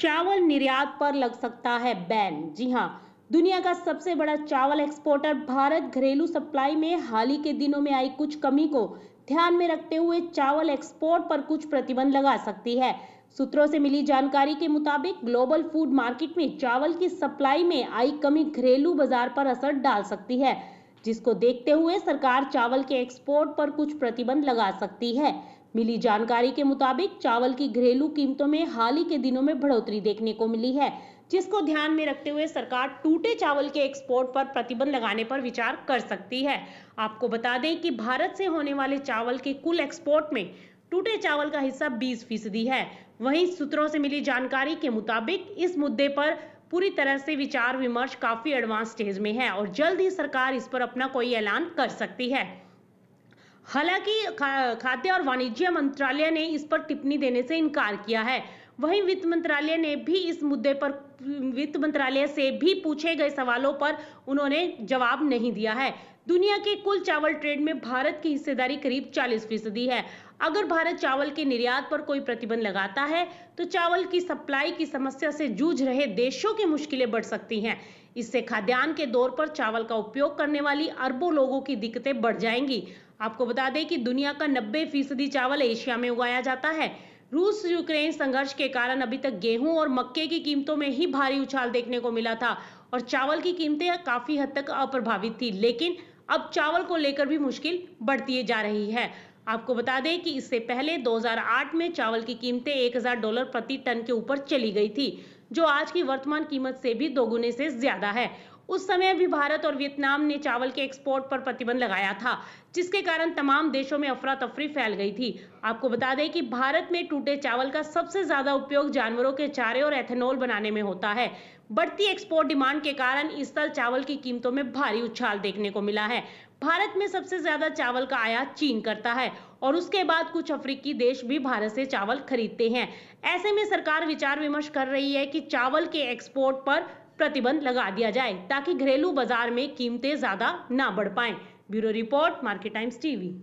चावल निर्यात पर लग सकता है बैन जी हाँ दुनिया का सबसे बड़ा चावल एक्सपोर्टर भारत घरेलू सप्लाई में हाल ही के दिनों में आई कुछ कमी को ध्यान में रखते हुए चावल एक्सपोर्ट पर कुछ प्रतिबंध लगा सकती है सूत्रों से मिली जानकारी के मुताबिक ग्लोबल फूड मार्केट में चावल की सप्लाई में आई कमी घरेलू बाजार पर असर डाल सकती है जिसको देखते हुए सरकार चावल के एक्सपोर्ट पर कुछ प्रतिबंध लगा सकती है मिली जानकारी के मुताबिक चावल की घरेलू कीमतों में हाल ही के दिनों में बढ़ोतरी देखने को मिली है जिसको ध्यान में रखते हुए सरकार टूटे चावल के एक्सपोर्ट पर प्रतिबंध लगाने पर विचार कर सकती है आपको बता दें कि भारत से होने वाले चावल के कुल एक्सपोर्ट में टूटे चावल का हिस्सा 20 फीसदी है वहीं सूत्रों से मिली जानकारी के मुताबिक इस मुद्दे पर पूरी तरह से विचार विमर्श काफी एडवांस स्टेज में है और जल्द ही सरकार इस पर अपना कोई ऐलान कर सकती है हालांकि खाद्य और वाणिज्य मंत्रालय ने इस पर टिप्पणी देने से इनकार किया है वहीं वित्त मंत्रालय ने भी इस मुद्दे पर वित्त मंत्रालय से भी पूछे गए सवालों पर उन्होंने जवाब नहीं दिया है दुनिया के कुल चावल ट्रेड में भारत की हिस्सेदारी करीब 40 फीसदी है अगर भारत चावल के निर्यात पर कोई प्रतिबंध लगाता है तो चावल की सप्लाई की समस्या से जूझ रहे देशों की मुश्किलें बढ़ सकती हैं इससे खाद्यान्न के दौर पर चावल का उपयोग करने वाली अरबों लोगों की दिक्कतें बढ़ जाएंगी आपको बता दें कि दुनिया का नब्बे फीसदी चावल एशिया में उगाया जाता है रूस यूक्रेन संघर्ष के कारण अभी तक गेहूं और मक्के की कीमतों में ही भारी उछाल देखने को मिला था और चावल की कीमतें काफी हद तक अप्रभावित थी लेकिन अब चावल को लेकर भी मुश्किल बढ़ती जा रही है आपको बता दें कि इससे पहले 2008 में चावल की कीमतें 1000 डॉलर प्रति टन के ऊपर चली गई थी जो आज की वर्तमान कीमत से भी दोगुने से ज्यादा है उस समय भी भारत और वियतनाम ने चावल के एक्सपोर्ट पर प्रतिबंध लगाया था जिसके कारण तमाम देशों में अफरा तफरी फैल गई थी आपको बता दें कि भारत में टूटे चावल का सबसे ज्यादा उपयोग जानवरों के चारे और एथेनॉल बनाने में होता है बढ़ती एक्सपोर्ट डिमांड के कारण इस साल चावल की कीमतों में भारी उछाल देखने को मिला है भारत में सबसे ज्यादा चावल का आयात चीन करता है और उसके बाद कुछ अफ्रीकी देश भी भारत से चावल खरीदते हैं ऐसे में सरकार विचार विमर्श कर रही है कि चावल के एक्सपोर्ट पर प्रतिबंध लगा दिया जाए ताकि घरेलू बाजार में कीमतें ज्यादा ना बढ़ पाए bureau report Market Times TV